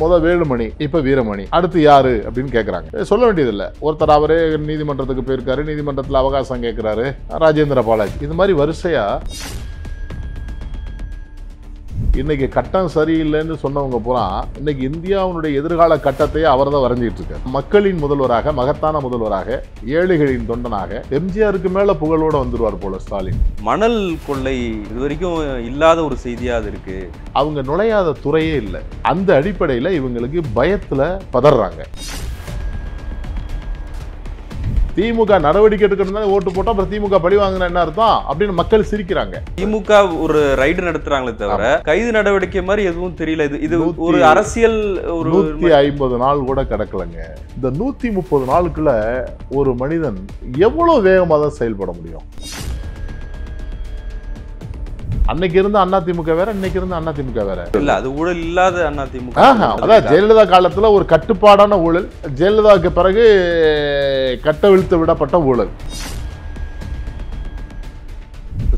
முத வேலுமணி இப்ப வீரமணி அடுத்து யாரு அப்படின்னு கேட்கறாங்க சொல்ல வேண்டியதில்லை ஒருத்தர் அவரே நீதிமன்றத்துக்கு போயிருக்காரு நீதிமன்றத்தில் அவகாசம் கேட்கிறாரு ராஜேந்திர பாலாஜி இது மாதிரி வரிசையா இன்னைக்கு கட்டம் சரியில்லைன்னு சொன்னவங்க பூரா இன்னைக்கு இந்தியாவுடைய எதிர்கால கட்டத்தை அவர் தான் வரைஞ்சிட்டு இருக்காரு மக்களின் முதல்வராக மகத்தான முதல்வராக ஏழைகளின் தொண்டனாக எம்ஜிஆருக்கு மேல புகழோட வந்துருவார் போல ஸ்டாலின் மணல் கொள்ளை இது வரைக்கும் இல்லாத ஒரு செய்தியா அது இருக்கு அவங்க நுழையாத துறையே இல்லை அந்த அடிப்படையில் இவங்களுக்கு பயத்துல பதறாங்க திமுக நடவடிக்கை எடுக்கணும் ஓட்டு போட்டோம் அப்புறம் திமுக பழி வாங்கினா என்ன அர்த்தம் அப்படின்னு மக்கள் சிரிக்கிறாங்க திமுக ஒரு ரைடு நடத்துறாங்களே தவிர கைது நடவடிக்கை மாதிரி எதுவும் தெரியல இது இது ஒரு அரசியல் ஒரு நூத்தி ஐம்பது நாள் கூட கிடக்கலங்க இந்த நூத்தி முப்பது நாளுக்குள்ள ஒரு மனிதன் எவ்வளவு வேகமாக தான் செயல்பட முடியும் அன்னைக்கு இருந்த அண்ணா திமுக வேற இன்னைக்கு இருந்த அண்ணா திமுக வேற இல்ல அது ஊழல் இல்லாத அண்ணா திமுக அதான் ஜெயலலிதா காலத்துல ஒரு கட்டுப்பாடான ஊழல் ஜெயலலிதாவுக்கு பிறகு கட்டவிழ்த்து விடப்பட்ட ஊழல்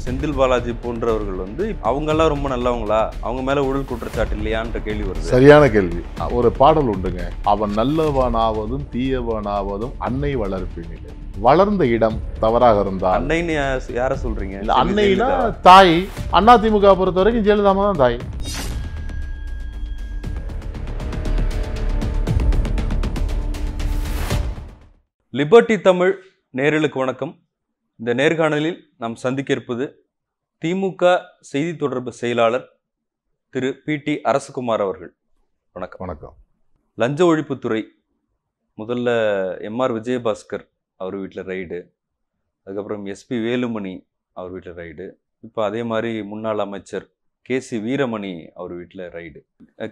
செந்தில் பாலாஜி போன்றவர்கள் வந்து அவங்கெல்லாம் ரொம்ப நல்லவங்களா அவங்க மேல உடல் குற்றச்சாட்டு இல்லையான்ற கேள்வி வருது சரியான கேள்வி ஒரு பாடல் உண்டுங்க அவன் நல்லவனாவதும் தீயவனாவதும் அன்னை வளர்ப்பின் இல்லை வளர்ந்த இடம் தவறாக இருந்தா அன்னைன்னு யார சொல்றீங்க அன்னைனா தாய் திமுக பொறுத்த வரைக்கும் ஜெயலலிதாமா தான் தாய் லிபர்ட்டி தமிழ் நேரலுக்கு வணக்கம் இந்த நேர்காணலில் நாம் சந்திக்க இருப்பது திமுக செய்தி தொடர்பு செயலாளர் திரு பி டி அரசகுமார் அவர்கள் வணக்கம் வணக்கம் லஞ்ச ஒழிப்புத்துறை முதல்ல எம்ஆர் விஜயபாஸ்கர் அவர் வீட்டில் ரைடு அதுக்கப்புறம் எஸ்பி வேலுமணி அவர் வீட்டில் ரைடு இப்போ அதே மாதிரி முன்னாள் அமைச்சர் கே சி வீரமணி அவர் வீட்டில் ரைடு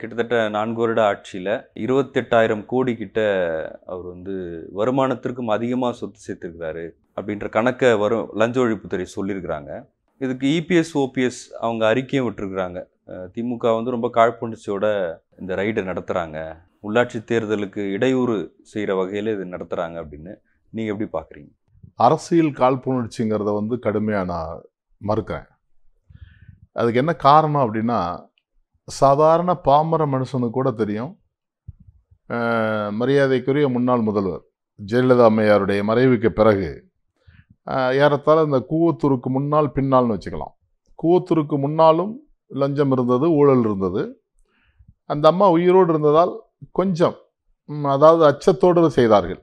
கிட்டத்தட்ட நான்கு வருட ஆட்சியில் இருபத்தெட்டாயிரம் கோடி கிட்ட அவர் வந்து வருமானத்திற்கும் அதிகமாக சொத்து சேர்த்துருக்கிறாரு அப்படின்ற கணக்கை வரும் லஞ்ச ஒழிப்புத்துறை சொல்லியிருக்கிறாங்க இதுக்கு இபிஎஸ் e ஓபிஎஸ் அவங்க அறிக்கையும் விட்டுருக்குறாங்க திமுக வந்து ரொம்ப காழ்ப்புணர்ச்சியோட இந்த ரைடு நடத்துகிறாங்க உள்ளாட்சி தேர்தலுக்கு இடையூறு செய்கிற வகையில் இது நடத்துகிறாங்க அப்படின்னு நீங்கள் எப்படி பார்க்குறீங்க அரசியல் காழ்ப்புணர்ச்சிங்கிறத வந்து கடுமையாக நான் மறுக்கிறேன் அதுக்கு என்ன காரணம் அப்படின்னா சாதாரண பாமர மனுஷனுக்கு கூட தெரியும் மரியாதைக்குரிய முன்னாள் முதல்வர் ஜெயலலிதா அம்மையாருடைய மறைவுக்கு பிறகு ஏறத்தாழ இந்த கூவத்தூருக்கு முன்னால் பின்னால்னு வச்சுக்கலாம் கூவத்தூருக்கு முன்னாலும் லஞ்சம் இருந்தது ஊழல் இருந்தது அந்த அம்மா உயிரோடு இருந்ததால் கொஞ்சம் அதாவது அச்சத்தோடு செய்தார்கள்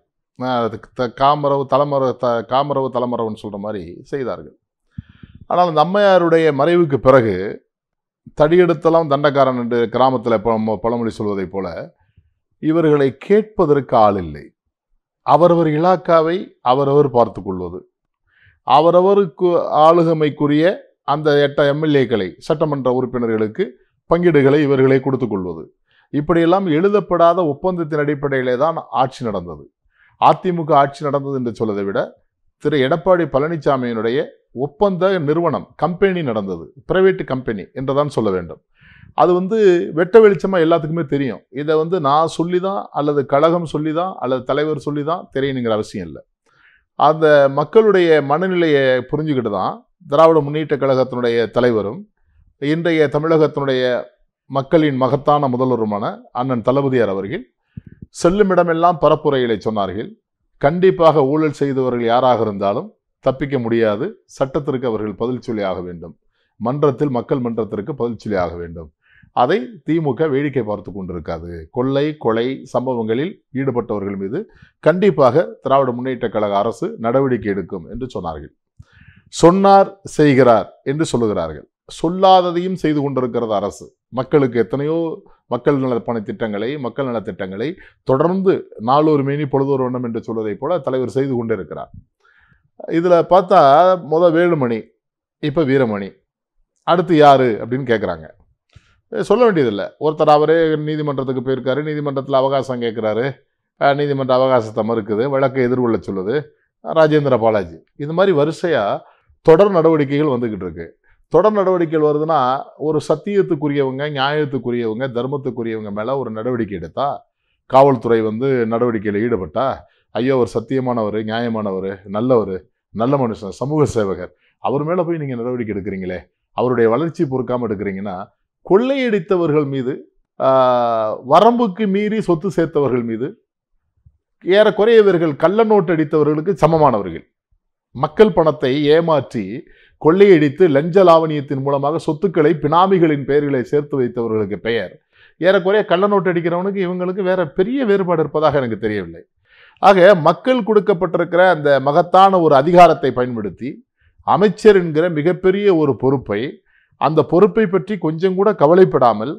காமரவு தலைமுறை த காமரவு தலைமுறைன்னு சொல்கிற மாதிரி செய்தார்கள் ஆனால் அந்த அம்மையாருடைய மறைவுக்கு பிறகு தடியெடுத்தலாம் தண்டக்காரன் என்று கிராமத்தில் பழமொழி சொல்வதைப் போல இவர்களை கேட்பதற்கு ஆள் இல்லை அவரவர் இலாக்காவை அவரவர் பார்த்து கொள்வது அவரவருக்கு ஆளுகமைக்குரிய அந்த எட்ட எம்எல்ஏக்களை சட்டமன்ற உறுப்பினர்களுக்கு பங்கீடுகளை இவர்களே கொடுத்து கொள்வது இப்படியெல்லாம் எழுதப்படாத ஒப்பந்தத்தின் அடிப்படையிலே தான் ஆட்சி நடந்தது அதிமுக ஆட்சி நடந்தது என்று சொல்வதை விட திரு எடப்பாடி பழனிசாமியினுடைய ஒப்பந்த நிறுவனம் கம்பெனி நடந்தது பிரைவேட் கம்பெனி என்றுதான் சொல்ல வேண்டும் அது வந்து வெட்ட வெளிச்சமாக எல்லாத்துக்குமே தெரியும் இதை வந்து நான் சொல்லி தான் அல்லது கழகம் சொல்லி தான் அல்லது தலைவர் சொல்லி தான் தெரியணுங்கிற அவசியம் இல்லை அந்த மக்களுடைய மனநிலையை புரிஞ்சுக்கிட்டு தான் திராவிட முன்னேற்ற கழகத்தினுடைய தலைவரும் இன்றைய தமிழகத்தினுடைய மக்களின் மகத்தான முதல்வருமான அண்ணன் தளபதியார் அவர்கள் செல்லுமிடமெல்லாம் பரப்புரைகளை சொன்னார்கள் கண்டிப்பாக ஊழல் செய்தவர்கள் யாராக இருந்தாலும் தப்பிக்க முடியாது சட்டத்திற்கு அவர்கள் பதில் சொல்லி ஆக வேண்டும் மன்றத்தில் மக்கள் மன்றத்திற்கு பதில் சொல்லி ஆக வேண்டும் அதை திமுக வேடிக்கை பார்த்து கொண்டிருக்காது கொள்ளை கொலை சம்பவங்களில் ஈடுபட்டவர்கள் மீது கண்டிப்பாக திராவிட முன்னேற்ற கழக அரசு நடவடிக்கை எடுக்கும் என்று சொன்னார்கள் சொன்னார் செய்கிறார் என்று சொல்லுகிறார்கள் சொல்லாததையும் செய்து கொண்டிருக்கிறது அரசு மக்களுக்கு எத்தனையோ மக்கள் பணி திட்டங்களை மக்கள் நலத்திட்டங்களை தொடர்ந்து நாளொரு மேனி பொழுதொரு வண்ணம் என்று சொல்வதைப் போல தலைவர் செய்து கொண்டிருக்கிறார் இதில் பார்த்தா மொதல் வேலுமணி இப்போ வீரமணி அடுத்து யார் அப்படின்னு கேட்குறாங்க சொல்ல வேண்டியதில்லை ஒருத்தர் அவரே நீதிமன்றத்துக்கு போயிருக்காரு நீதிமன்றத்தில் அவகாசம் கேட்குறாரு நீதிமன்ற அவகாசத்தை மறுக்குது வழக்கை எதிர்கொள்ள சொல்லுது ராஜேந்திர பாலாஜி இது மாதிரி வரிசையாக தொடர் நடவடிக்கைகள் வந்துக்கிட்டு இருக்கு தொடர் நடவடிக்கைகள் வருதுன்னா ஒரு சத்தியத்துக்குரியவங்க நியாயத்துக்குரியவங்க தர்மத்துக்குரியவங்க மேலே ஒரு நடவடிக்கை எடுத்தால் காவல்துறை வந்து நடவடிக்கையில் ஈடுபட்டால் ஐயோ அவர் சத்தியமானவர் நியாயமானவர் நல்லவர் நல்ல மனுஷன் சமூக சேவகர் அவர் மேலே போய் நீங்கள் நடவடிக்கை எடுக்கிறீங்களே அவருடைய வளர்ச்சி பொறுக்காமல் எடுக்கிறீங்கன்னா கொள்ளையடித்தவர்கள் மீது வரம்புக்கு மீறி சொத்து சேர்த்தவர்கள் மீது ஏறக்குறைய இவர்கள் கள்ள நோட்டு அடித்தவர்களுக்கு சமமானவர்கள் மக்கள் பணத்தை ஏமாற்றி கொள்ளையடித்து லஞ்ச லாவணியத்தின் மூலமாக சொத்துக்களை பினாமிகளின் பெயர்களை சேர்த்து வைத்தவர்களுக்கு பெயர் ஏறக்குறைய கள்ள நோட்டு அடிக்கிறவனுக்கு இவங்களுக்கு வேற பெரிய வேறுபாடு இருப்பதாக எனக்கு தெரியவில்லை ஆக மக்கள் கொடுக்கப்பட்டிருக்கிற அந்த மகத்தான ஒரு அதிகாரத்தை பயன்படுத்தி அமைச்சர் என்கிற மிகப்பெரிய ஒரு பொறுப்பை அந்த பொறுப்பை பற்றி கொஞ்சம் கூட கவலைப்படாமல்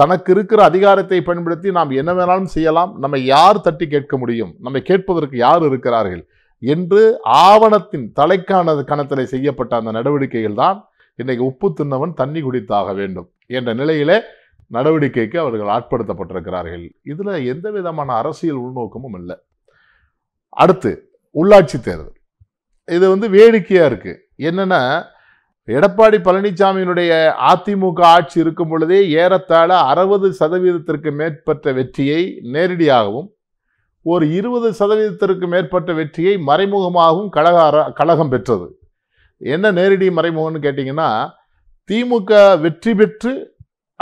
தனக்கு இருக்கிற அதிகாரத்தை பயன்படுத்தி நாம் என்ன வேணாலும் செய்யலாம் நம்ம யார் தட்டி கேட்க முடியும் நம்மை கேட்பதற்கு யார் இருக்கிறார்கள் என்று ஆவணத்தின் தலைக்கான கணத்திலே செய்யப்பட்ட அந்த நடவடிக்கைகள் தான் இன்னைக்கு உப்பு தின்னவன் தண்ணி குடித்தாக வேண்டும் என்ற நிலையிலே நடவடிக்கைக்கு அவர்கள் ஆட்படுத்தப்பட்டிருக்கிறார்கள் இதில் எந்த விதமான அரசியல் உள்நோக்கமும் இல்லை அடுத்து உள்ளாட்சி தேர்தல் இது வந்து வேடிக்கையாக இருக்குது என்னென்னா எடப்பாடி பழனிசாமியினுடைய அதிமுக ஆட்சி இருக்கும் பொழுதே ஏறத்தாழ அறுபது சதவீதத்திற்கு மேற்பட்ட வெற்றியை நேரடியாகவும் ஒரு இருபது சதவீதத்திற்கு மேற்பட்ட வெற்றியை மறைமுகமாகவும் கழக கழகம் பெற்றது என்ன நேரடி மறைமுகம்னு கேட்டிங்கன்னா திமுக வெற்றி பெற்று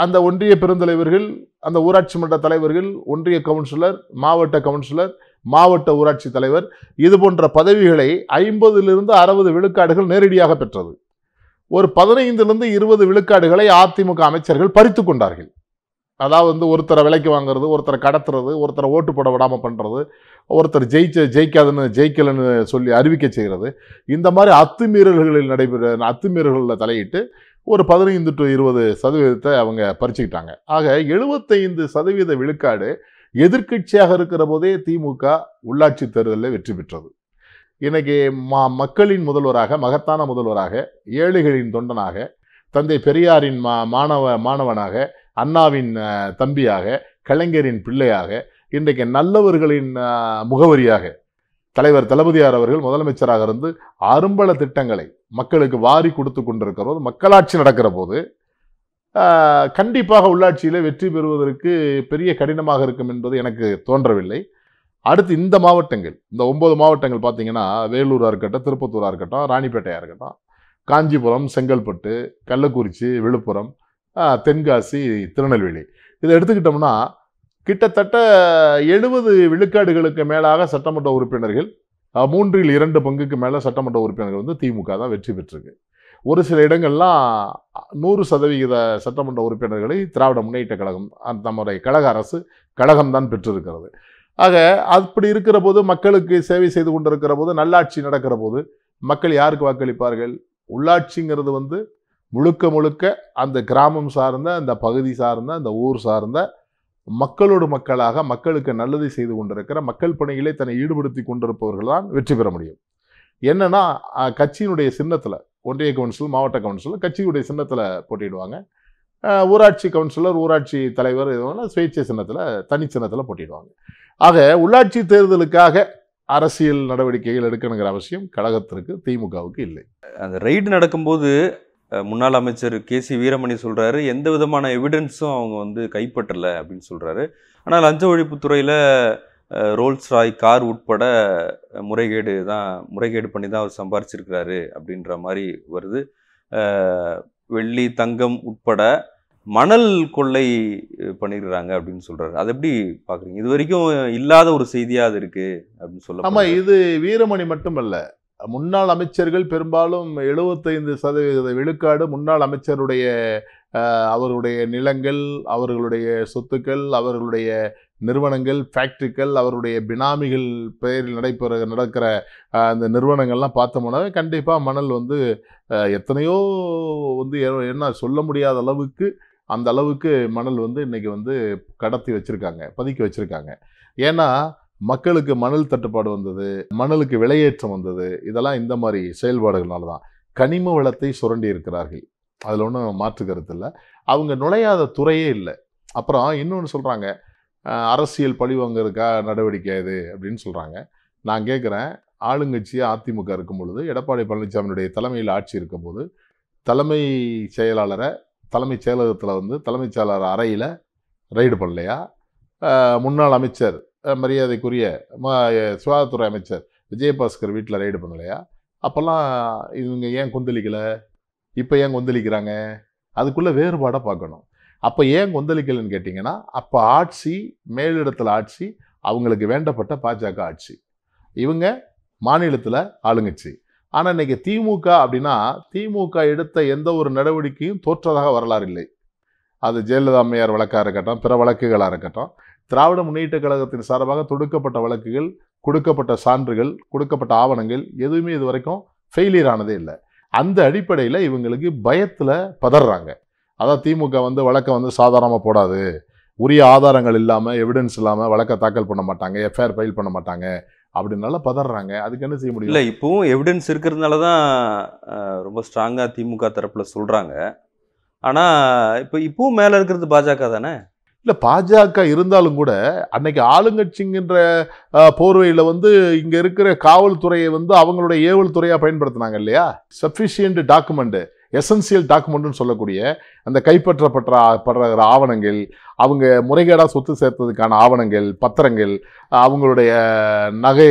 அந்த ஒன்றிய பெருந்தலைவர்கள் அந்த ஊராட்சி மன்ற தலைவர்கள் ஒன்றிய கவுன்சிலர் மாவட்ட கவுன்சிலர் மாவட்ட ஊராட்சி தலைவர் இது போன்ற பதவிகளை ஐம்பதிலிருந்து அறுபது விழுக்காடுகள் நேரடியாக பெற்றது ஒரு பதினைந்திலிருந்து இருபது விழுக்காடுகளை அதிமுக அமைச்சர்கள் பறித்து கொண்டார்கள் அதாவது வந்து ஒருத்தரை விலைக்கு வாங்குறது ஒருத்தரை கடத்துறது ஒருத்தரை ஓட்டு போட விடாமல் பண்ணுறது ஒருத்தர் ஜெயிச்ச ஜெயிக்காதுன்னு ஜெயிக்கலன்னு சொல்லி அறிவிக்க செய்கிறது இந்த மாதிரி அத்துமீறல்களில் நடைபெற அத்துமீறல்களில் தலையிட்டு ஒரு பதினைந்து டு இருபது சதவீதத்தை அவங்க பறிச்சுக்கிட்டாங்க ஆக எழுபத்தைந்து சதவீத விழுக்காடு எதிர்கட்சியாக இருக்கிற போதே திமுக உள்ளாட்சி தேர்தலில் வெற்றி பெற்றது இன்னைக்கு மா மக்களின் முதல்வராக மகத்தான முதல்வராக ஏழைகளின் தொண்டனாக தந்தை பெரியாரின் மா மாணவ மாணவனாக அண்ணாவின் தம்பியாக கலைஞரின் பிள்ளையாக இன்றைக்கு நல்லவர்களின் முகவரியாக தலைவர் தளபதியார் அவர்கள் முதலமைச்சராக இருந்து அரும்பல திட்டங்களை மக்களுக்கு வாரி கொடுத்து கொண்டிருக்கிற போது மக்களாட்சி நடக்கிற போது கண்டிப்பாக உள்ளாட்சியில் வெற்றி பெறுவதற்கு பெரிய கடினமாக இருக்கும் என்பது எனக்கு தோன்றவில்லை அடுத்து இந்த மாவட்டங்கள் இந்த ஒம்பது மாவட்டங்கள் பார்த்தீங்கன்னா வேலூராக இருக்கட்டும் திருப்பத்தூராக இருக்கட்டும் ராணிப்பேட்டையாக இருக்கட்டும் காஞ்சிபுரம் செங்கல்பட்டு கள்ளக்குறிச்சி விழுப்புரம் தென்காசி திருநெல்வேலி இதை எடுத்துக்கிட்டோம்னா கிட்டத்தட்ட எழுபது விழுக்காடுகளுக்கு மேலாக சட்டமன்ற உறுப்பினர்கள் மூன்றில் இரண்டு பங்குக்கு மேலே சட்டமன்ற உறுப்பினர்கள் வந்து திமுக தான் வெற்றி பெற்றிருக்கு ஒரு சில இடங்கள்லாம் நூறு சதவிகித சட்டமன்ற உறுப்பினர்களை திராவிட முன்னேற்ற கழகம் நம்முடைய கழக அரசு கழகம்தான் பெற்றிருக்கிறது ஆக அப்படி இருக்கிற போது மக்களுக்கு சேவை செய்து கொண்டிருக்கிற போது நல்லாட்சி நடக்கிற போது மக்கள் யாருக்கு வாக்களிப்பார்கள் உள்ளாட்சிங்கிறது வந்து முழுக்க முழுக்க அந்த கிராமம் சார்ந்த அந்த பகுதி சார்ந்த அந்த ஊர் சார்ந்த மக்களோடு மக்களாக மக்களுக்கு நல்லது செய்து கொண்டிருக்கிற மக்கள் பணிகளை தன்னை ஈடுபடுத்தி கொண்டிருப்பவர்கள் தான் வெற்றி பெற முடியும் என்னென்னா கட்சியினுடைய சின்னத்தில் ஒன்றிய கவுன்சில் மாவட்ட கவுன்சில் கட்சியுடைய சின்னத்தில் போட்டிடுவாங்க ஊராட்சி கவுன்சிலர் ஊராட்சி தலைவர் இதுவெல்லாம் சுயேட்சை சின்னத்தில் தனி சின்னத்தில் போட்டிடுவாங்க ஆக உள்ளாட்சி தேர்தலுக்காக அரசியல் நடவடிக்கைகள் எடுக்கணுங்கிற அவசியம் கழகத்திற்கு திமுகவுக்கு இல்லை அந்த ரைடு நடக்கும்போது முன்னாள் அமைச்சர் கே சி வீரமணி சொல்கிறாரு எந்த விதமான எவிடன்ஸும் அவங்க வந்து கைப்பற்றலை அப்படின்னு சொல்கிறாரு ஆனால் லஞ்ச ஒழிப்புத்துறையில் ரோல்ஸ் ராய் கார் உட்பட முறைகேடு தான் முறைகேடு பண்ணி தான் அவர் சம்பாரிச்சிருக்கிறாரு அப்படின்ற மாதிரி வருது வெள்ளி தங்கம் உட்பட மணல் கொள்ளை பண்ணிடுறாங்க அப்படின்னு சொல்றாரு அது எப்படி பாக்குறீங்க இது வரைக்கும் இல்லாத ஒரு செய்தியா அது இருக்கு அப்படின்னு சொல்ல ஆமா இது வீரமணி மட்டுமல்ல முன்னாள் அமைச்சர்கள் பெரும்பாலும் எழுபத்தைந்து சதவீத விழுக்காடு முன்னாள் அமைச்சருடைய அவருடைய நிலங்கள் அவர்களுடைய சொத்துக்கள் அவர்களுடைய நிறுவனங்கள் ஃபேக்ட்ரிக்கள் அவருடைய பினாமிகள் பெயரில் நடைபெற நடக்கிற அந்த நிறுவனங்கள்லாம் பார்த்தோம்னாவே கண்டிப்பாக மணல் வந்து எத்தனையோ வந்து என்ன சொல்ல முடியாத அளவுக்கு அந்த அளவுக்கு மணல் வந்து இன்றைக்கி வந்து கடத்தி வச்சுருக்காங்க பதுக்கி வச்சுருக்காங்க ஏன்னா மக்களுக்கு மணல் தட்டுப்பாடு வந்தது மணலுக்கு விலையேற்றம் வந்தது இதெல்லாம் இந்த மாதிரி செயல்பாடுகள்னால தான் கனிம வளத்தை சுரண்டி இருக்கிறார்கள் அதில் ஒன்றும் மாற்று கருத்து இல்லை அவங்க நுழையாத துறையே இல்லை அப்புறம் இன்னொன்று சொல்கிறாங்க அரசியல் பழி வாங்கிறதுக்கா நடவடிக்கை இது அப்படின்னு சொல்கிறாங்க நான் கேட்குறேன் ஆளுங்கட்சியாக அதிமுக இருக்கும் பொழுது எடப்பாடி பழனிசாமியுடைய தலைமையில் ஆட்சி இருக்கும்போது தலைமை செயலாளரை தலைமைச் செயலகத்தில் வந்து தலைமைச் செயலாளர் அறையில் ரைடு பண்ணலையா முன்னாள் அமைச்சர் மரியாதைக்குரிய சுகாதாரத்துறை அமைச்சர் விஜயபாஸ்கர் வீட்டில் ரைடு பண்ணலையா அப்போல்லாம் இவங்க ஏன் கொந்தளிக்கலை இப்போ ஏன் கொந்தளிக்கிறாங்க அதுக்குள்ளே வேறுபாடாக பார்க்கணும் அப்போ ஏன் கொந்தளிக்கலன்னு கேட்டிங்கன்னா அப்போ ஆட்சி மேலிடத்தில் ஆட்சி அவங்களுக்கு வேண்டப்பட்ட பாஜக ஆட்சி இவங்க மாநிலத்தில் ஆளுங்கட்சி ஆனால் இன்றைக்கி திமுக அப்படின்னா திமுக எடுத்த எந்த ஒரு நடவடிக்கையும் தோற்றதாக வரலாறு இல்லை அது ஜெயலலிதா அம்மையார் வழக்காக இருக்கட்டும் பிற வழக்குகளாக இருக்கட்டும் திராவிட முன்னேற்ற கழகத்தின் சார்பாக தொடுக்கப்பட்ட வழக்குகள் கொடுக்கப்பட்ட சான்றுகள் கொடுக்கப்பட்ட ஆவணங்கள் எதுவுமே இது வரைக்கும் ஃபெயிலியர் ஆனதே இல்லை அந்த அடிப்படையில் இவங்களுக்கு பயத்தில் பதறாங்க அதான் திமுக வந்து வழக்கை வந்து சாதாரணமாக போடாது உரிய ஆதாரங்கள் இல்லாமல் எவிடன்ஸ் இல்லாமல் வழக்கை தாக்கல் பண்ண மாட்டாங்க எஃப்ஐஆர் ஃபைல் பண்ண மாட்டாங்க அப்படின்னால பதறாங்க அதுக்கு என்ன செய்ய முடியும் இல்லை இப்போவும் எவிடன்ஸ் இருக்கிறதுனால தான் ரொம்ப ஸ்ட்ராங்காக திமுக தரப்பில் சொல்கிறாங்க ஆனால் இப்போ இப்போவும் மேலே இருக்கிறது பாஜக தானே இல்லை பாஜக இருந்தாலும் கூட அன்னைக்கு ஆளுங்கட்சிங்கிற போர்வையில் வந்து இங்கே இருக்கிற காவல்துறையை வந்து அவங்களுடைய ஏவல் துறையாக பயன்படுத்தினாங்க இல்லையா சஃபிஷியன்ட் டாக்குமெண்ட்டு எசென்சியல் டாக்குமெண்ட்னு சொல்லக்கூடிய அந்த கைப்பற்றப்பட்ட படுற ஆவணங்கள் அவங்க முறைகேடாக சொத்து சேர்த்ததுக்கான ஆவணங்கள் பத்திரங்கள் அவங்களுடைய நகை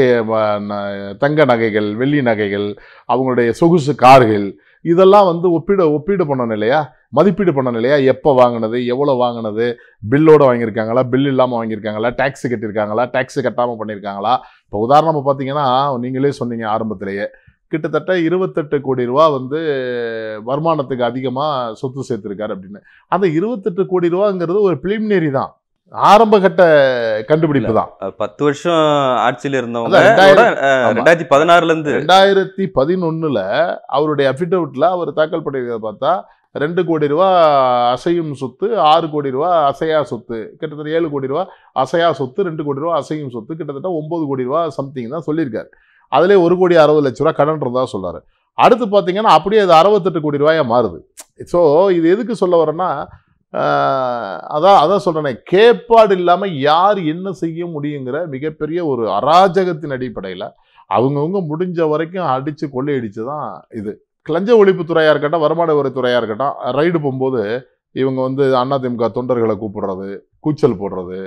தங்க நகைகள் வெள்ளி நகைகள் அவங்களுடைய சொகுசு கார்கள் இதெல்லாம் வந்து ஒப்பீடு ஒப்பீடு பண்ணணும் இல்லையா மதிப்பீடு பண்ணணும் இல்லையா எப்போ வாங்கினது எவ்வளோ வாங்கினது பில்லோடு வாங்கியிருக்காங்களா பில் இல்லாமல் வாங்கியிருக்காங்களா டேக்ஸு கட்டியிருக்காங்களா டேக்ஸு கட்டாமல் பண்ணியிருக்காங்களா இப்போ உதாரணமாக பார்த்தீங்கன்னா நீங்களே சொன்னீங்க ஆரம்பத்திலேயே கிட்டத்தட்ட இருபத்தெட்டு கோடி ரூபா வந்து வருமானத்துக்கு அதிகமாக சொத்து சேர்த்துருக்காரு அப்படின்னு அந்த இருபத்தெட்டு கோடி ரூபாங்கிறது ஒரு பிலிமினரி தான் ஆரம்பகட்ட கண்டுபிடிப்பு தான் பத்து வருஷம் ஆட்சியில் இருந்தவங்க ரெண்டாயிரத்தி பதினாறுல இருந்து ரெண்டாயிரத்தி பதினொன்னுல அவருடைய அஃபிடவிட்ல அவர் தாக்கல் பண்ணியிருக்கிறத பார்த்தா ரெண்டு கோடி ரூபா அசையும் சொத்து ஆறு கோடி ரூபா அசையா சொத்து கிட்டத்தட்ட ஏழு கோடி ரூபா அசையா சொத்து ரெண்டு கோடி ரூபா அசையும் சொத்து கிட்டத்தட்ட ஒன்பது கோடி ரூபா சம்திங் தான் சொல்லியிருக்காரு அதிலே ஒரு கோடி அறுபது லட்ச ரூபா கடன் இருந்தால் சொல்கிறாரு அடுத்து பார்த்தீங்கன்னா அப்படியே அது அறுபத்தெட்டு கோடி ரூபாயாக மாறுது ஸோ இது எதுக்கு சொல்ல வரேன்னா அதான் அதான் சொல்கிறேனே கேட்பாடு இல்லாமல் யார் என்ன செய்ய முடியுங்கிற மிகப்பெரிய ஒரு அராஜகத்தின் அடிப்படையில் அவங்கவுங்க முடிஞ்ச வரைக்கும் அடித்து கொள்ளையடிச்சு தான் இது லஞ்ச ஒழிப்புத்துறையாக இருக்கட்டும் வருமான வரித்துறையாக இருக்கட்டும் ரைடு போகும்போது இவங்க வந்து அதிமுக தொண்டர்களை கூப்பிடுறது கூச்சல் போடுறது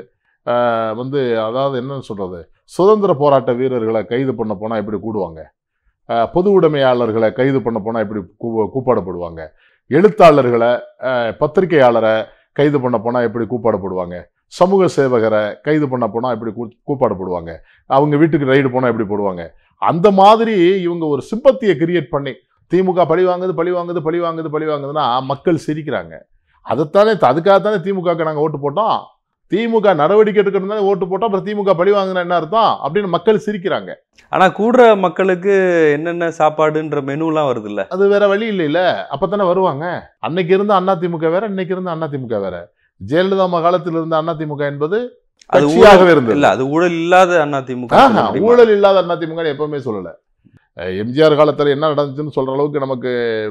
வந்து அதாவது என்னன்னு சொல்கிறது சுதந்திர போராட்ட வீரர்களை கைது பண்ண போனால் எப்படி கூடுவாங்க பொது உடைமையாளர்களை கைது பண்ண போனால் எப்படி கூப்பாடப்படுவாங்க எழுத்தாளர்களை பத்திரிகையாளரை கைது பண்ண போனால் எப்படி கூப்பாடப்படுவாங்க சமூக சேவகரை கைது பண்ண போனால் எப்படி கூப்பாடப்படுவாங்க அவங்க வீட்டுக்கு ரைடு போனால் எப்படி போடுவாங்க அந்த மாதிரி இவங்க ஒரு சிம்பத்தியை கிரியேட் பண்ணி திமுக பழி வாங்குது பழி வாங்குது பழி வாங்குது பழி வாங்குதுன்னா மக்கள் சிரிக்கிறாங்க அதைத்தானே அதுக்காகத்தானே திமுகவுக்கு நாங்கள் ஓட்டு போட்டோம் திமுக நடவடிக்கை எடுக்கணும் ஓட்டு போட்டால் அப்புறம் திமுக பழி வாங்கினா என்ன அர்த்தம் அப்படின்னு மக்கள் சிரிக்கிறாங்க ஆனால் கூடுற மக்களுக்கு என்னென்ன சாப்பாடுன்ற மெனுலாம் வருது இல்லை அது வேற வழி இல்லைல்ல அப்போ தானே வருவாங்க அன்னைக்கு இருந்த அண்ணா திமுக வேற இன்னைக்கு இருந்த அண்ணா திமுக வேற ஜெயலலிதா அம்மா காலத்தில் இருந்த அண்ணா திமுக என்பது அது ஊழலாகவே இருந்தது இல்லை அது ஊழல் இல்லாத அண்ணா திமுக ஊழல் இல்லாத அண்ணா திமுக எப்பவுமே சொல்லலை எம்ஜிஆர் காலத்தில் என்ன நடந்துச்சுன்னு சொல்கிற அளவுக்கு நமக்கு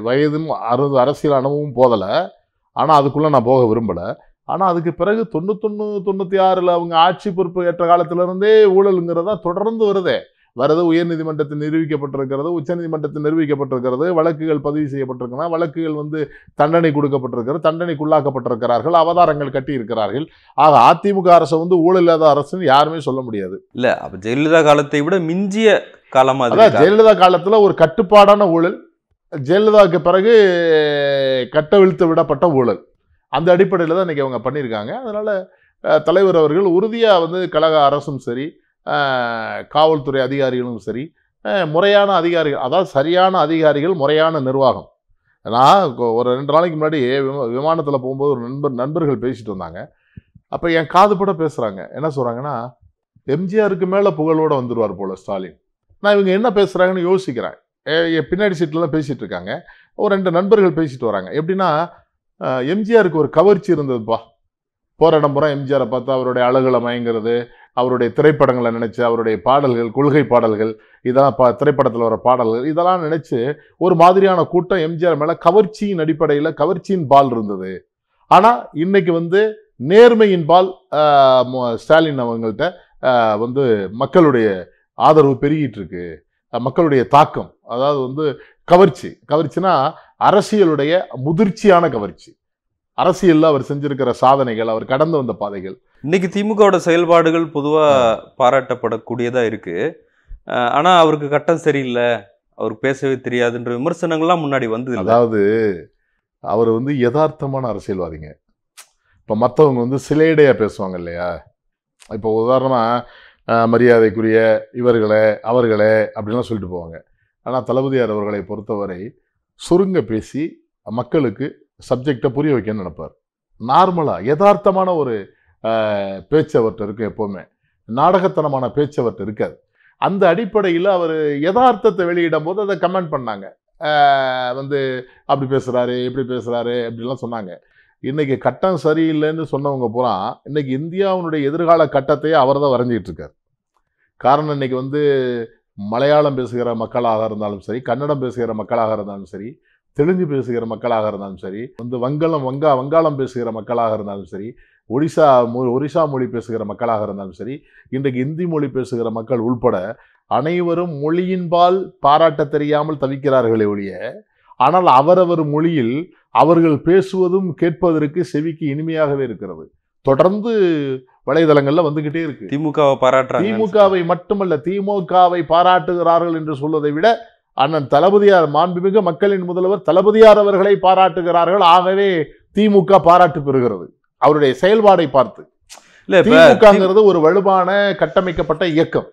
வயதும் அறுபது அரசியல் அனுபவமும் போதலை ஆனால் அதுக்குள்ளே நான் போக விரும்பலை ஆனால் அதுக்கு பிறகு தொண்ணூத்தொன்று தொண்ணூற்றி ஆறில் அவங்க ஆட்சி பொறுப்பு ஏற்ற காலத்திலிருந்தே ஊழலுங்கிறதா தொடர்ந்து வருதே வருது உயர்நீதிமன்றத்தில் நிரூபிக்கப்பட்டிருக்கிறது உச்சநீதிமன்றத்தில் நிரூபிக்கப்பட்டிருக்கிறது வழக்குகள் பதிவு செய்யப்பட்டிருக்கின்றன வழக்குகள் வந்து தண்டனை கொடுக்கப்பட்டிருக்கிறது தண்டனைக்குள்ளாக்கப்பட்டிருக்கிறார்கள் அவதாரங்கள் கட்டி இருக்கிறார்கள் ஆக அதிமுக அரசு வந்து ஊழல் இல்லாத அரசுன்னு யாருமே சொல்ல முடியாது இல்லை அப்போ ஜெயலலிதா காலத்தை விட மிஞ்சிய காலமாக அதான் ஜெயலலிதா காலத்தில் ஒரு கட்டுப்பாடான ஊழல் ஜெயலலிதாவுக்கு பிறகு கட்டவிழ்த்து விடப்பட்ட ஊழல் அந்த அடிப்படையில் தான் இன்றைக்கி அவங்க பண்ணியிருக்காங்க அதனால் தலைவர் அவர்கள் உறுதியாக வந்து கழக அரசும் சரி காவல்துறை அதிகாரிகளும் சரி முறையான அதிகாரிகள் அதாவது சரியான அதிகாரிகள் முறையான நிர்வாகம் நான் ஒரு ரெண்டு நாளைக்கு முன்னாடி விமானத்தில் போகும்போது ஒரு நண்பர் நண்பர்கள் பேசிட்டு வந்தாங்க அப்போ என் காது பேசுகிறாங்க என்ன சொல்கிறாங்கன்னா எம்ஜிஆருக்கு மேலே புகழோடு வந்துடுவார் போல் ஸ்டாலின் நான் இவங்க என்ன பேசுகிறாங்கன்னு யோசிக்கிறேன் பின்னாடி சீட்டில் தான் பேசிகிட்டு இருக்காங்க ஒரு ரெண்டு நண்பர்கள் பேசிட்டு வராங்க எப்படின்னா எம்ஜிஆருக்கு ஒரு கவர்ச்சி இருந்ததுப்பா போகிற இடம் எம்ஜிஆரை பார்த்தா அவருடைய அழகுல மயங்கிறது அவருடைய திரைப்படங்களை நினச்சி அவருடைய பாடல்கள் கொள்கை பாடல்கள் இதெல்லாம் பா திரைப்படத்தில் வர பாடல்கள் இதெல்லாம் நினச்சி ஒரு மாதிரியான கூட்டம் எம்ஜிஆர் மேலே கவர்ச்சியின் அடிப்படையில் கவர்ச்சியின் பால் இருந்தது ஆனால் இன்னைக்கு வந்து நேர்மையின் பால் ஸ்டாலின் அவங்கள்ட்ட வந்து மக்களுடைய ஆதரவு பெருகிட்டு இருக்கு மக்களுடைய தாக்கம் அதாவது வந்து கவர்ச்சி கவர்ச்சினா அரசியலுடைய முதிர்ச்சியான கவர்ச்சி அரசியலில் அவர் செஞ்சிருக்கிற சாதனைகள் அவர் கடந்து வந்த பாதைகள் இன்னைக்கு திமுகவோட செயல்பாடுகள் பொதுவாக பாராட்டப்படக்கூடியதாக இருக்கு ஆனால் அவருக்கு கட்டம் சரியில்லை அவருக்கு பேசவே தெரியாதுன்ற விமர்சனங்கள்லாம் முன்னாடி வந்தது அதாவது அவர் வந்து யதார்த்தமான அரசியல்வாதிங்க இப்போ மற்றவங்க வந்து சிலையடையாக பேசுவாங்க இல்லையா இப்போ உதாரணமாக மரியாதைக்குரிய இவர்களை அவர்களே அப்படின்லாம் சொல்லிட்டு போவாங்க ஆனால் தளபதியார் அவர்களை பொறுத்தவரை சுருங்க பேசி மக்களுக்கு சப்ஜெக்டை புரிய வைக்க நினைப்பார் நார்மலாக யதார்த்தமான ஒரு பேச்சு அவர்கிட்ட இருக்கும் எப்போவுமே நாடகத்தனமான பேச்சு அவர்கிட்ட இருக்காது அந்த அடிப்படையில் அவர் யதார்த்தத்தை வெளியிடும் போது அதை கமெண்ட் பண்ணாங்க வந்து அப்படி பேசுகிறாரு இப்படி பேசுகிறாரு அப்படிலாம் சொன்னாங்க இன்றைக்கி கட்டம் சரியில்லைன்னு சொன்னவங்க பூரா இன்றைக்கி இந்தியாவுடைய எதிர்கால கட்டத்தையே அவர் தான் வரைஞ்சிக்கிட்டு இருக்கார் காரணம் இன்றைக்கி வந்து மலையாளம் பேசுகிற மக்களாக இருந்தாலும் சரி கன்னடம் பேசுகிற மக்களாக இருந்தாலும் சரி தெலுங்கு பேசுகிற மக்களாக இருந்தாலும் சரி வந்து வங்காளம் வங்கா வங்காளம் பேசுகிற மக்களாக இருந்தாலும் சரி ஒடிசா ஒரிசா மொழி பேசுகிற மக்களாக இருந்தாலும் சரி இன்றைக்கு இந்தி மொழி பேசுகிற மக்கள் உள்பட அனைவரும் மொழியின்பால் பாராட்ட தெரியாமல் தவிக்கிறார்களே ஒழிய ஆனால் அவரவர் மொழியில் அவர்கள் பேசுவதும் கேட்பதற்கு செவிக்கு இனிமையாகவே இருக்கிறது தொடர்ந்து வலைதளங்கள்ல வந்துகிட்டே இருக்கு திமுகவை பாராட்டுறாங்க திமுகவை மட்டுமல்ல திமுகவை பாராட்டுகிறார்கள் என்று சொல்வதை விட அண்ணன் தளபதியார் மாண்புமிகு மக்களின் முதல்வர் தளபதியார் அவர்களை பாராட்டுகிறார்கள் ஆகவே திமுக பாராட்டு பெறுகிறது அவருடைய செயல்பாடை பார்த்து திமுகங்கிறது ஒரு வலுவான கட்டமைக்கப்பட்ட இயக்கம்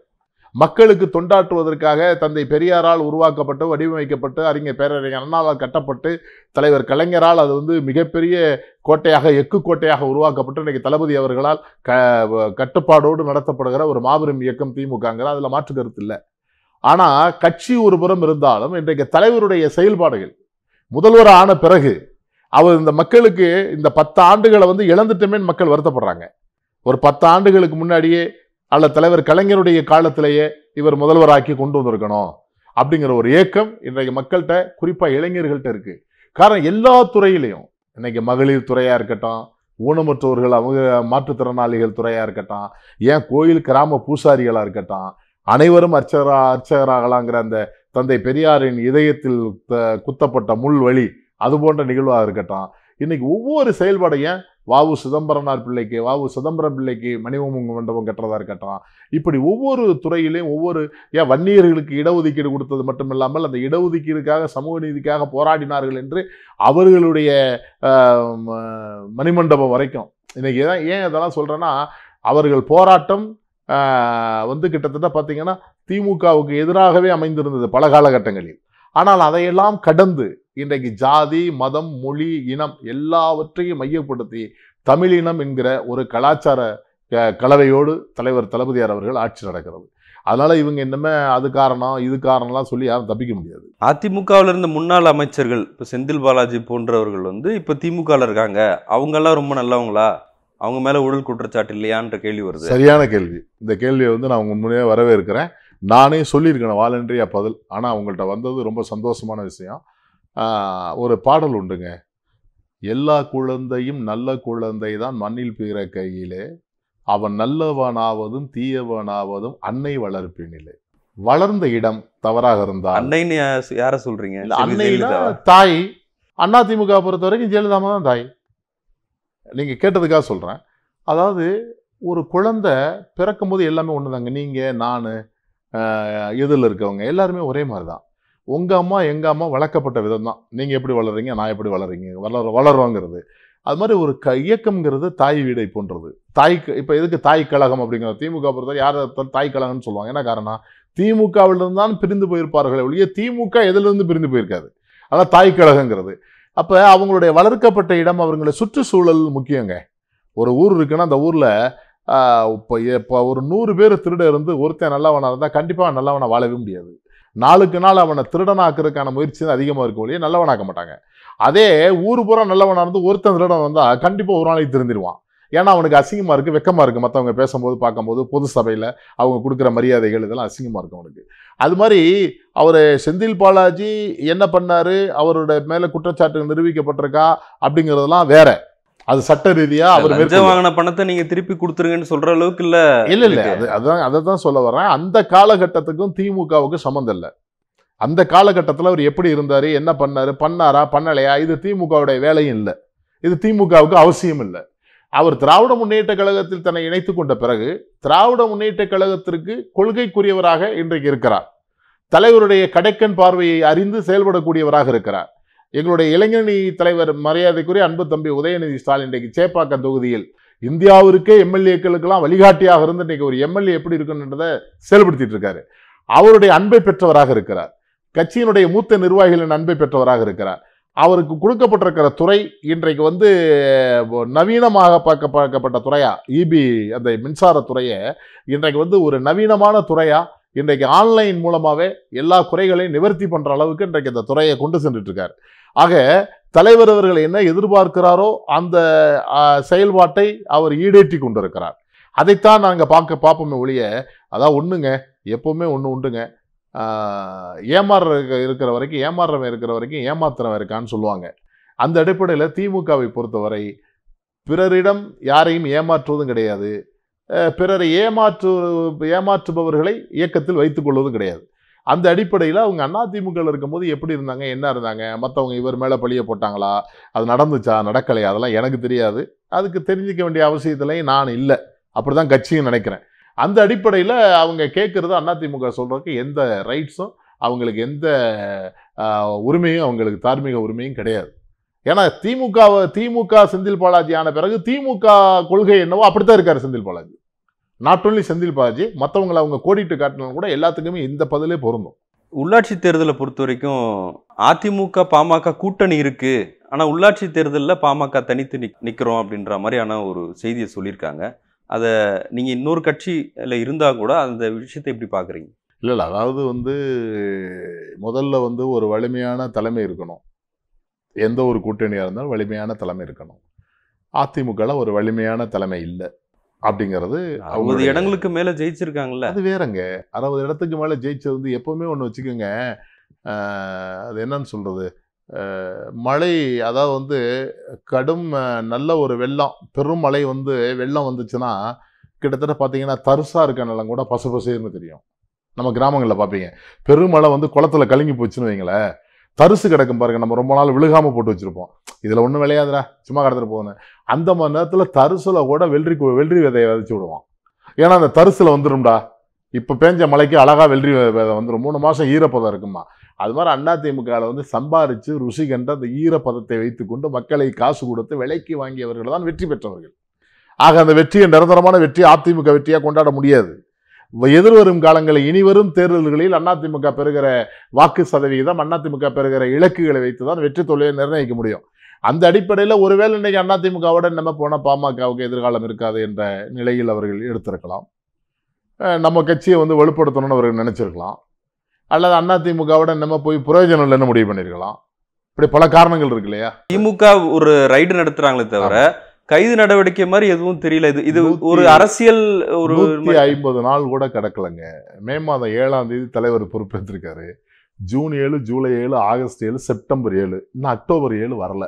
மக்களுக்கு தொண்டாற்றுவதற்காக தந்தை பெரியாரால் உருவாக்கப்பட்டு வடிவமைக்கப்பட்டு அறிஞர் பேரறிஞர் அண்ணாவால் கட்டப்பட்டு தலைவர் கலைஞரால் அது வந்து மிகப்பெரிய கோட்டையாக எக்கு கோட்டையாக உருவாக்கப்பட்டு இன்றைக்கு தளபதி அவர்களால் க கட்டுப்பாடோடு நடத்தப்படுகிற ஒரு மாபெரும் இயக்கம் திமுகங்கிற அதில் மாற்று கருத்து இல்லை ஆனால் கட்சி ஒரு புறம் இருந்தாலும் இன்றைக்கு தலைவருடைய செயல்பாடுகள் முதல்வர் ஆன பிறகு அவர் இந்த மக்களுக்கு இந்த பத்து ஆண்டுகளை வந்து இழந்துட்டமேன்னு மக்கள் வருத்தப்படுறாங்க ஒரு பத்து ஆண்டுகளுக்கு முன்னாடியே அல்ல தலைவர் கலைஞருடைய காலத்திலேயே இவர் முதல்வராக்கி கொண்டு வந்திருக்கணும் அப்படிங்கிற ஒரு ஏக்கம் இன்றைக்கு மக்கள்கிட்ட குறிப்பாக இளைஞர்கள்ட்ட இருக்கு காரணம் எல்லா துறையிலையும் இன்னைக்கு மகளிர் துறையாக இருக்கட்டும் ஊனமுற்றோர்கள் அவங்க மாற்றுத்திறனாளிகள் துறையாக இருக்கட்டும் ஏன் கோயில் கிராம பூசாரிகளாக இருக்கட்டும் அனைவரும் அர்ச்சகரா அர்ச்சகராகலாங்கிற அந்த தந்தை பெரியாரின் இதயத்தில் குத்தப்பட்ட முள் வழி அது போன்ற நிகழ்வாக இருக்கட்டும் இன்னைக்கு ஒவ்வொரு செயல்பாடையும் வாவு சிதம்பரனார் பிள்ளைக்கு வாவு சிதம்பரம் பிள்ளைக்கு மணிவங்க மண்டபம் கட்டுறதா இருக்கட்டும் இப்படி ஒவ்வொரு துறையிலையும் ஒவ்வொரு ஏன் வன்னியர்களுக்கு இடஒதுக்கீடு கொடுத்தது மட்டும் இல்லாமல் அந்த இடஒதுக்கீடுக்காக சமூக நீதிக்காக போராடினார்கள் என்று அவர்களுடைய மணிமண்டபம் வரைக்கும் இன்றைக்கி தான் ஏன் இதெல்லாம் சொல்கிறேன்னா அவர்கள் போராட்டம் வந்து கிட்டத்தட்ட பார்த்திங்கன்னா திமுகவுக்கு எதிராகவே அமைந்திருந்தது பல காலகட்டங்களில் ஆனால் அதையெல்லாம் கடந்து இன்றைக்கு ஜாதி மதம் மொழி இனம் எல்லாவற்றையும் மையப்படுத்தி தமிழ் இனம் என்கிற ஒரு கலாச்சார கலவையோடு தலைவர் தளபதியார் அவர்கள் ஆட்சி நடக்கிறது அதனால இவங்க என்னமே அது காரணம் இது காரணம்லாம் சொல்லி யாரும் தப்பிக்க முடியாது அதிமுகவில் இருந்த முன்னாள் அமைச்சர்கள் இப்போ செந்தில் பாலாஜி போன்றவர்கள் வந்து இப்போ திமுகவில் இருக்காங்க அவங்கெல்லாம் ரொம்ப நல்லவங்களா அவங்க மேலே ஊழல் குற்றச்சாட்டு இல்லையான்ற கேள்வி வருது சரியான கேள்வி இந்த கேள்வியை வந்து நான் முன்னே வரவேற்கிறேன் நானே சொல்லியிருக்கேன் வாலன்றியா பதில் ஆனால் அவங்கள்ட்ட வந்தது ரொம்ப சந்தோஷமான விஷயம் ஒரு பாடல் உண்டுங்க எல்லா குழந்தையும் நல்ல குழந்தை தான் மண்ணில் கையிலே அவன் நல்லவனாவதும் தீயவனாவதும் அன்னை வளர்ப்பினிலே வளர்ந்த இடம் தவறாக இருந்தால் அன்னைன்னு யார சொல்றீங்க தாய் அண்ணா திமுக பொறுத்த வரைக்கும் ஜெயலலிதாமா தான் தாய் நீங்க கேட்டதுக்காக சொல்றேன் அதாவது ஒரு குழந்தை பிறக்கும் போது எல்லாமே ஒன்று தாங்க நீங்கள் நான் இதில் இருக்கவங்க எல்லாருமே ஒரே மாதிரி தான் உங்கள் அம்மா எங்கள் அம்மா வளர்க்கப்பட்ட விதம் தான் நீங்கள் எப்படி வளருங்க நான் எப்படி வளருங்க வளர வளர்றோங்கிறது அது மாதிரி ஒரு க இயக்கம்ங்கிறது தாய் வீடை போன்றது தாய்க்கு இப்போ எதுக்கு தாய் கழகம் அப்படிங்கிற திமுக பொறுத்த யார் தாய் கழகம்னு சொல்லுவாங்க என்ன காரணம் திமுகவிலிருந்து தான் பிரிந்து போயிருப்பார்கள் ஒழிய திமுக எதிலிருந்து பிரிந்து போயிருக்காது அதான் தாய் கழகங்கிறது அப்போ அவங்களுடைய வளர்க்கப்பட்ட இடம் அவங்களை சுற்றுச்சூழல் முக்கியங்க ஒரு ஊர் இருக்குன்னா அந்த ஊரில் இப்போ இப்போ ஒரு நூறு பேர் திருட இருந்து ஒருத்தன் நல்லவனாக இருந்தால் கண்டிப்பாக நல்லவனாக வாழவே முடியாது நாளுக்கு நாள் அவனை திருடனாக்குறதுக்கான முயற்சி தான் அதிகமாக இருக்க ஒழிய நல்லவனாக்க மாட்டாங்க அதே ஊர் பூரா நல்லவனாக இருந்து ஒருத்தன் திருடன் வந்தால் கண்டிப்பாக ஒரு நாளைக்கு திருந்திடுவான் ஏன்னா அவனுக்கு அசிங்கமாக இருக்குது வெக்கமாக இருக்குது மற்றவங்க பேசும்போது பார்க்கும்போது பொது சபையில் அவங்க கொடுக்குற மரியாதைகள் இதெல்லாம் அசிங்கமாக இருக்கும் அவனுக்கு அது மாதிரி அவர் செந்தில் பாலாஜி என்ன பண்ணார் அவரோட மேலே குற்றச்சாட்டு நிரூபிக்கப்பட்டிருக்கா அப்படிங்கிறதெல்லாம் வேறு அது சட்ட ரீதியா அவர் வாங்கின பணத்தை நீங்க திருப்பி கொடுத்துருங்கன்னு சொல்ற அளவுக்கு இல்ல இல்ல இல்ல அது அதான் அதை தான் சொல்ல வரேன் அந்த காலகட்டத்துக்கும் திமுகவுக்கு சம்மந்தம் இல்லை அந்த காலகட்டத்தில் அவர் எப்படி இருந்தார் என்ன பண்ணார் பண்ணாரா பண்ணலையா இது திமுகவுடைய வேலையும் இல்லை இது திமுகவுக்கு அவசியம் இல்லை அவர் திராவிட முன்னேற்ற கழகத்தில் தன்னை இணைத்து கொண்ட பிறகு திராவிட முன்னேற்ற கழகத்திற்கு கொள்கைக்குரியவராக இன்றைக்கு இருக்கிறார் தலைவருடைய கடைக்கன் பார்வையை அறிந்து செயல்படக்கூடியவராக இருக்கிறார் எங்களுடைய இளைஞணி தலைவர் மரியாதைக்குரிய அன்பு தம்பி உதயநிதி ஸ்டாலின் இன்றைக்கு சேப்பாக்கம் தொகுதியில் இந்தியாவிற்கே எம்எல்ஏக்களுக்கெல்லாம் வழிகாட்டியாக இருந்து இன்றைக்கி ஒரு எம்எல்ஏ எப்படி இருக்குன்றதை செயல்படுத்திட்டு இருக்காரு அவருடைய அன்பை பெற்றவராக இருக்கிறார் கட்சியினுடைய மூத்த நிர்வாகிகளின் அன்பை பெற்றவராக இருக்கிறார் அவருக்கு கொடுக்கப்பட்டிருக்கிற துறை இன்றைக்கு வந்து நவீனமாக பார்க்க பார்க்கப்பட்ட துறையா இபி அந்த மின்சாரத்துறையை இன்றைக்கு வந்து ஒரு நவீனமான துறையா இன்றைக்கு ஆன்லைன் மூலமாகவே எல்லா குறைகளையும் நிவர்த்தி பண்ணுற அளவுக்கு இன்றைக்கு இந்த துறையை கொண்டு சென்றுட்டு இருக்காரு ஆக தலைவர் அவர்கள் என்ன எதிர்பார்க்கிறாரோ அந்த செயல்பாட்டை அவர் ஈடேற்றி கொண்டிருக்கிறார் அதைத்தான் நாங்கள் பார்க்க பார்ப்போமே ஒழிய அதான் ஒன்றுங்க எப்போவுமே ஒன்று உண்டுங்க ஏமாற இருக்கிற வரைக்கும் ஏமாறுறவன் இருக்கிற வரைக்கும் ஏமாத்துறவன் இருக்கான்னு சொல்லுவாங்க அந்த அடிப்படையில் திமுகவை பொறுத்தவரை பிறரிடம் யாரையும் ஏமாற்றுவதும் கிடையாது பிறரை ஏமாற்று ஏமாற்றுபவர்களை இயக்கத்தில் வைத்துக்கொள்வதும் கிடையாது அந்த அடிப்படையில் அவங்க அதிமுகவில் இருக்கும்போது எப்படி இருந்தாங்க என்ன இருந்தாங்க மற்றவங்க இவர் மேலே பழிய போட்டாங்களா அது நடந்துச்சா நடக்கலை அதெல்லாம் எனக்கு தெரியாது அதுக்கு தெரிஞ்சிக்க வேண்டிய அவசியத்திலையும் நான் இல்லை அப்படி தான் கட்சியும் நினைக்கிறேன் அந்த அடிப்படையில் அவங்க கேட்குறது அதிமுக சொல்கிறதுக்கு எந்த ரைட்ஸும் அவங்களுக்கு எந்த உரிமையும் அவங்களுக்கு தார்மீக உரிமையும் கிடையாது ஏன்னா திமுக திமுக செந்தில் பாலாஜி ஆன பிறகு திமுக கொள்கை என்னவோ அப்படித்தான் இருக்கார் செந்தில் பாலாஜி நாட் ஓன்லி செந்தில் பாலாஜி மற்றவங்களை அவங்க கோடிட்டு காட்டினா கூட எல்லாத்துக்குமே இந்த பதிலே பொருந்தும் உள்ளாட்சி தேர்தலை பொறுத்த வரைக்கும் அதிமுக பாமக கூட்டணி இருக்கு ஆனால் உள்ளாட்சி தேர்தலில் பாமக தனித்து நிக் நிற்கிறோம் அப்படின்ற மாதிரியான ஒரு செய்தியை சொல்லியிருக்காங்க அதை நீங்கள் இன்னொரு கட்சியில் இருந்தால் கூட அந்த விஷயத்தை எப்படி பார்க்குறீங்க இல்லை இல்லை அதாவது வந்து முதல்ல வந்து ஒரு வலிமையான தலைமை இருக்கணும் எந்த ஒரு கூட்டணியாக இருந்தாலும் வலிமையான தலைமை இருக்கணும் அதிமுகவில் ஒரு வலிமையான தலைமை இல்லை அப்படிங்கிறது அறுபது இடங்களுக்கு மேலே ஜெயிச்சிருக்காங்கல்ல அது வேறங்க அறுபது இடத்துக்கு மேலே ஜெயிச்சது வந்து எப்பவுமே ஒன்று வச்சுக்கோங்க அது என்னன்னு சொல்கிறது மழை அதாவது வந்து கடும் நல்ல ஒரு வெள்ளம் பெரும் மழை வந்து வெள்ளம் வந்துச்சுன்னா கிட்டத்தட்ட பார்த்தீங்கன்னா தருசா இருக்க நிலம் கூட பசு பசுன்னு தெரியும் நம்ம கிராமங்களில் பார்ப்பீங்க பெருமழை வந்து குளத்தில் கலங்கி போச்சுன்னு வைங்களேன் தரிசு கிடக்கும் பாருங்க நம்ம ரொம்ப நாள் விழுகாம போட்டு வச்சிருப்போம் இதுல ஒன்றும் விளையாதுடா சும்மா கடத்துட்டு போகணும் அந்த மாதிரி நேரத்தில் தரிசுல கூட வெள்ளரி வெள்ளி விதையை விதைச்சு விடுவோம் ஏன்னா அந்த தரிசுல வந்துடும்டா இப்போ பேஞ்ச மலைக்கு அழகா வெள்ளி விதை வந்துடும் மூணு மாசம் ஈரப்பதம் இருக்குமா அது மாதிரி அண்ணா அதிமுகவில் வந்து சம்பாரிச்சு ருசி கண்ட அந்த ஈரப்பதத்தை வைத்துக்கொண்டு மக்களை காசு கொடுத்து விலைக்கு வாங்கியவர்கள் தான் வெற்றி பெற்றவர்கள் ஆக அந்த வெற்றியை நிரந்தரமான வெற்றியை அதிமுக வெற்றியாக கொண்டாட முடியாது எதிர்வரும் காலங்களில் இனிவரும் தேர்தல்களில் அதிமுக பெறுகிற வாக்கு சதவிகிதம் அதிமுக பெறுகிற இலக்குகளை வைத்து தான் வெற்றி தொழிலை நிர்ணயிக்க முடியும் அந்த அடிப்படையில் ஒருவேளை இன்னைக்கு அதிமுகவோட நம்ம போனால் பாமகவுக்கு எதிர்காலம் இருக்காது என்ற நிலையில் அவர்கள் எடுத்திருக்கலாம் நம்ம கட்சியை வந்து வலுப்படுத்தணும்னு அவர்கள் நினச்சிருக்கலாம் அல்லது அதிமுகவோட நம்ம போய் பிரயோஜனம் இல்லைன்னு முடிவு பண்ணியிருக்கலாம் இப்படி பல காரணங்கள் இருக்கு இல்லையா திமுக ஒரு ரைடு நடத்துகிறாங்களே தவிர கைது நடவடிக்கை மாதிரி எதுவும் தெரியல இது இது ஒரு அரசியல் ஒரு ஐம்பது நாள் கூட கிடக்கலங்க மே மாதம் ஏழாம் தேதி தலைவர் பொறுப்பேற்றிருக்காரு ஜூன் ஏழு ஜூலை ஏழு ஆகஸ்ட் ஏழு செப்டம்பர் ஏழு இன்னும் அக்டோபர் ஏழு வரல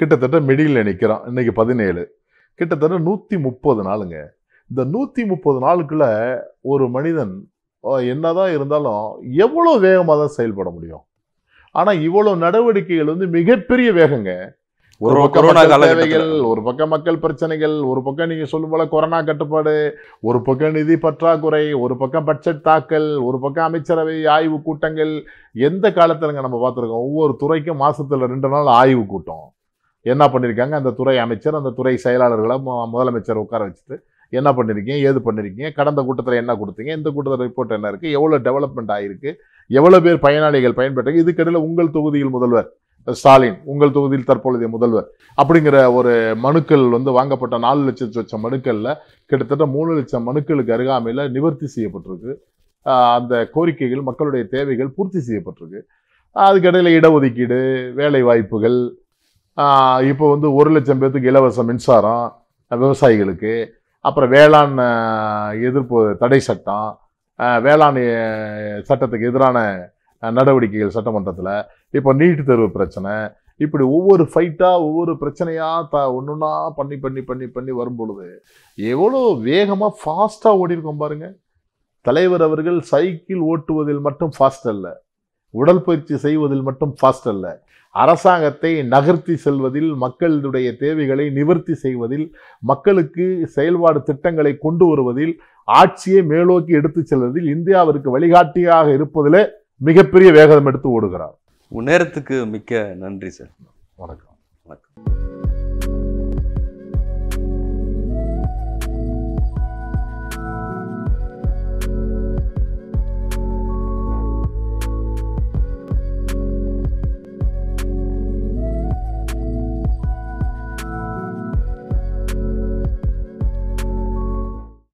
கிட்டத்தட்ட மிடில் நினைக்கிறோம் இன்னைக்கு பதினேழு கிட்டத்தட்ட நூற்றி முப்பது நாளுங்க இந்த நூற்றி முப்பது நாளுக்குள்ள ஒரு மனிதன் என்னதான் இருந்தாலும் எவ்வளோ வேகமாக தான் செயல்பட முடியும் ஆனால் இவ்வளோ நடவடிக்கைகள் வந்து மிகப்பெரிய வேகங்க ஒரு பக்கம் ஒரு பக்கம் மக்கள் பிரச்சனைகள் ஒரு பக்கம் நீங்க சொல்லும் போல கொரோனா கட்டுப்பாடு ஒரு பக்கம் நிதி பற்றாக்குறை ஒரு பக்கம் பட்ஜெட் தாக்கல் ஒரு பக்கம் அமைச்சரவை ஆய்வு கூட்டங்கள் எந்த காலத்துலங்க நம்ம பார்த்துருக்கோம் ஒவ்வொரு துறைக்கும் மாசத்துல ரெண்டு நாள் ஆய்வு கூட்டம் என்ன பண்ணியிருக்காங்க அந்த துறை அமைச்சர் அந்த துறை செயலாளர்களை முதலமைச்சர் உட்கார வச்சுட்டு என்ன பண்ணியிருக்கீங்க ஏது பண்ணியிருக்கீங்க கடந்த கூட்டத்தில் என்ன கொடுத்தீங்க இந்த கூட்டத்தில் ரிப்போர்ட் என்ன இருக்குது எவ்வளோ டெவலப்மெண்ட் ஆகிருக்கு எவ்வளோ பேர் பயனாளிகள் பயன்பெற்றாங்க இதுக்கடையில் உங்கள் தொகுதியில் முதல்வர் ஸ்டாலின் உங்கள் தொகுதியில் தற்பொழுதைய முதல்வர் அப்படிங்கிற ஒரு மனுக்கள் வந்து வாங்கப்பட்ட நாலு லட்சத்து லட்சம் மனுக்களில் கிட்டத்தட்ட மூணு லட்சம் மனுக்களுக்கு அருகாமையில் நிவர்த்தி செய்யப்பட்டிருக்கு அந்த கோரிக்கைகள் மக்களுடைய தேவைகள் பூர்த்தி செய்யப்பட்டிருக்கு அதுக்கிடையில் இடஒதுக்கீடு வேலை வாய்ப்புகள் இப்போ வந்து ஒரு லட்சம் பேர்த்துக்கு இலவச மின்சாரம் விவசாயிகளுக்கு அப்புறம் வேளாண் எதிர்ப்பு தடை சட்டம் வேளாண் சட்டத்துக்கு எதிரான நடவடிக்கைகள் சட்டமன்றத்தில் இப்போ நீட் தேர்வு பிரச்சனை இப்படி ஒவ்வொரு ஃபைட்டாக ஒவ்வொரு பிரச்சனையாக த ஒன்று ஒன்றா பண்ணி பண்ணி பண்ணி பண்ணி வரும்பொழுது எவ்வளோ வேகமாக ஃபாஸ்ட்டாக ஓடிருக்கோம் பாருங்கள் தலைவர் அவர்கள் சைக்கிள் ஓட்டுவதில் மட்டும் ஃபாஸ்ட் அல்ல உடற்பயிற்சி செய்வதில் மட்டும் ஃபாஸ்ட் அல்ல அரசாங்கத்தை நகர்த்தி செல்வதில் மக்களுடைய தேவைகளை நிவர்த்தி செய்வதில் மக்களுக்கு செயல்பாடு திட்டங்களை கொண்டு வருவதில் ஆட்சியை மேலோக்கி எடுத்து செல்வதில் இந்தியாவிற்கு வழிகாட்டியாக இருப்பதில் மிகப்பெரிய வேகம் எடுத்து ஓடுகிறார் நேரத்துக்கு மிக்க நன்றி சார் வணக்கம்